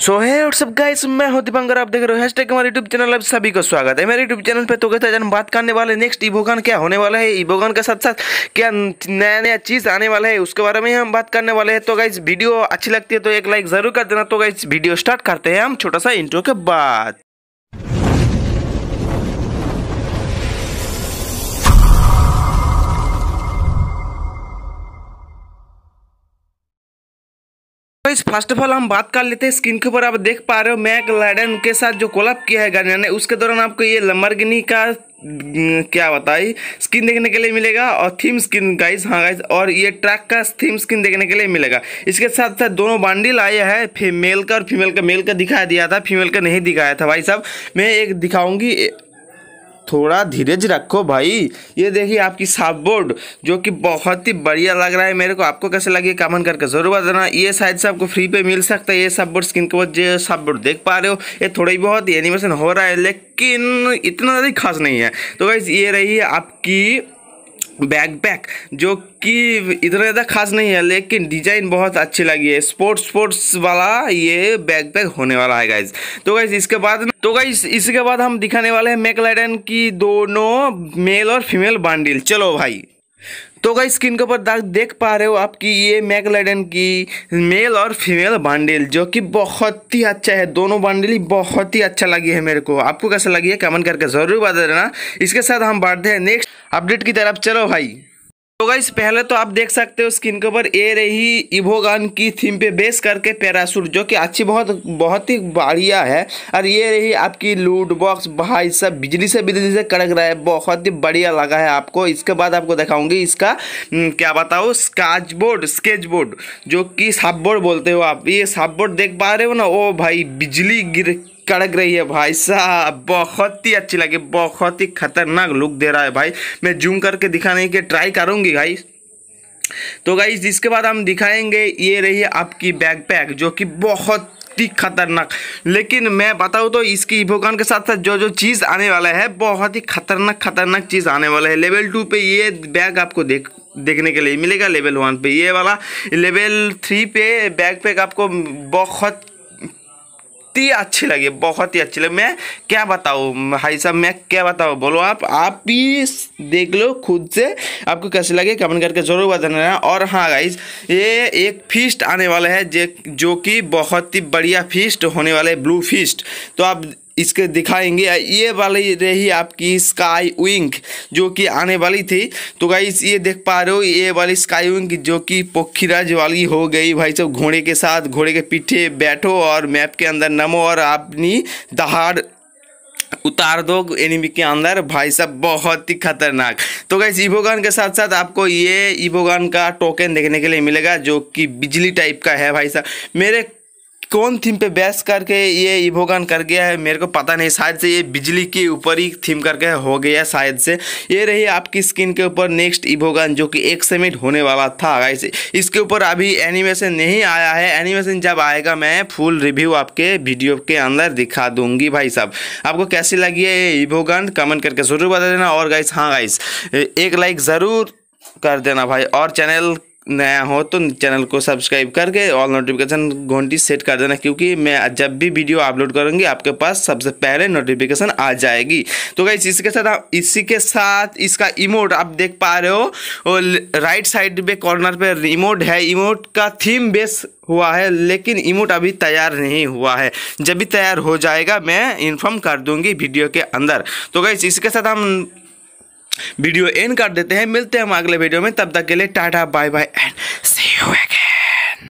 सो है WhatsApp guys मैं हूं दीपंकर आप देख रहे हो हैशटैग हमारे यूट्यूब चैनल आप सभी का स्वागत है मेरे यूट्यूब चैनल पे तो कहते हैं हम बात करने वाले नेक्स्ट इबोगान क्या होने वाला है इबोगान के साथ साथ क्या नया नया चीज़ आने वाला है उसके बारे में हम बात करने वाले हैं तो गाइज वीडियो अच्छी लगती है तो एक लाइक जरूर कर देना तो गाइज वीडियो स्टार्ट करते हैं हम छोटा सा इंट्रो के बाद गाइज फर्स्ट ऑफ ऑल हम बात कर लेते हैं स्क्रीन के ऊपर आप देख पा रहे हो मैक लाइडन के साथ जो कोलाप किया है गाने ने उसके दौरान आपको ये लमरगिनी का क्या बताई स्किन देखने के लिए मिलेगा और थीम स्किन गाइस हाँ गाइस और ये ट्रैक का थीम स्किन देखने के लिए मिलेगा इसके साथ साथ दोनों बांडिल आए हैं फीमेल का और फीमेल का मेल का दिखाया दिया था फीमेल का नहीं दिखाया था भाई साहब मैं एक दिखाऊंगी थोड़ा धीरेज रखो भाई ये देखिए आपकी साफ बोर्ड जो कि बहुत ही बढ़िया लग रहा है मेरे को आपको कैसे लगी कमेंट करके जरूर बताना ये शायद से आपको फ्री पे मिल सकता है ये सब बोर्ड स्किन के बाद जो सब बोर्ड देख पा रहे हो ये थोड़ी बहुत एनिमेशन हो रहा है लेकिन इतना ज़्यादा खास नहीं है तो भाई ये रही है आपकी बैकपैक जो कि इतना ज़्यादा खास नहीं है लेकिन डिज़ाइन बहुत अच्छी लगी है स्पोर्ट्स स्पोर्ट्स वाला ये बैकपैक होने वाला है गाइज तो गाइज इसके बाद तो गाइज इसके बाद हम दिखाने वाले हैं मेकलाइडन की दोनों मेल और फीमेल बांडिल चलो भाई तो गाइस स्क्रीन के ऊपर देख पा रहे हो आपकी ये मैगलाइडन की मेल और फीमेल बंडल जो कि बहुत ही अच्छा है दोनों बंडल ही बहुत ही अच्छा लगी है मेरे को आपको कैसा लगी है कमेंट करके जरूर बता देना इसके साथ हम बढ़ते हैं नेक्स्ट अपडेट की तरफ चलो भाई तो गाइस पहले तो आप देख सकते हो स्क्रीन के ऊपर ए रही इवोगन की थीम पे बेस करके पैरासूट जो कि अच्छी बहुत बहुत ही बढ़िया है और ये रही आपकी लूट बॉक्स भाई सब बिजली से बिजली से कड़क रहा है बहुत ही बढ़िया लगा है आपको इसके बाद आपको दिखाऊंगी इसका हम्म, क्या बताओ स्काच बोर्ड स्केच बोर्ड जो कि साफ बोर्ड बोलते हो आप ये साफ बोर्ड देख पा रहे हो ना ओ भाई बिजली गिर कड़क रही है भाई साहब बहुत ही अच्छी लगी बहुत ही खतरनाक लुक दे रहा है भाई मैं जूम करके दिखाने की ट्राई करूँगी भाई तो भाई इसके बाद हम दिखाएंगे ये रही है आपकी बैग पैक जो कि बहुत ही खतरनाक लेकिन मैं बताऊँ तो इसकी इवोकान के साथ साथ जो जो चीज़ आने वाला है बहुत ही खतरनाक खतरनाक चीज़ आने वाला है लेवल टू पे ये बैग आपको देख देखने के लिए मिलेगा लेवल वन पे ये वाला लेवल थ्री पे बैग पैक आपको बहुत ही अच्छी लगी बहुत ही अच्छी लगी मैं क्या बताऊँ भाई साहब मैं क्या बताऊँ बोलो आप आप ही देख लो खुद से आपको कैसे लगे कमेंट करके ज़रूर बताना और हाँ गाइज ये एक फीस्ट आने वाला है जो कि बहुत ही बढ़िया फीस्ट होने वाला है ब्लू फीस्ट तो आप इसके दिखाएंगे ये वाली रही आपकी स्काई विंग जो कि आने वाली थी तो भाई ये देख पा रहे हो ये वाली स्काई विंग जो कि पोखीराज वाली हो गई भाई सब घोड़े के साथ घोड़े के पीछे बैठो और मैप के अंदर नमो और अपनी दहाड़ उतार दो एनिमी के अंदर भाई साहब बहुत ही खतरनाक तो गाइस इवोगान के साथ साथ आपको ये इवोगान का टोकन देखने के लिए मिलेगा जो कि बिजली टाइप का है भाई साहब मेरे कौन थीम पे बेस करके ये इवोगन कर गया है मेरे को पता नहीं शायद से ये बिजली के ऊपर ही थीम करके हो गया शायद से ये रही आपकी स्किन के ऊपर नेक्स्ट इवोगन जो कि एक मिनट होने वाला था गाइस इसके ऊपर अभी एनिमेशन नहीं आया है एनिमेशन जब आएगा मैं फुल रिव्यू आपके वीडियो के अंदर दिखा दूंगी भाई साहब आपको कैसी लगी है ये इवोगन कमेंट करके ज़रूर बता देना और गाइस हाँ गाइस एक लाइक ज़रूर कर देना भाई और चैनल नया हो तो चैनल को सब्सक्राइब करके ऑल नोटिफिकेशन घंटी सेट कर देना क्योंकि मैं जब भी वीडियो अपलोड करूँगी आपके पास सबसे पहले नोटिफिकेशन आ जाएगी तो इसी इसके साथ आप इसी के साथ इसका इमोट आप देख पा रहे हो और राइट साइड पे कॉर्नर पे रिमोट है इमोट का थीम बेस हुआ है लेकिन इमोट अभी तैयार नहीं हुआ है जब भी तैयार हो जाएगा मैं इन्फॉर्म कर दूंगी वीडियो के अंदर तो गई इसके साथ हम वीडियो एंड कर देते हैं मिलते हैं हम अगले वीडियो में तब तक के लिए tata bye bye and see you again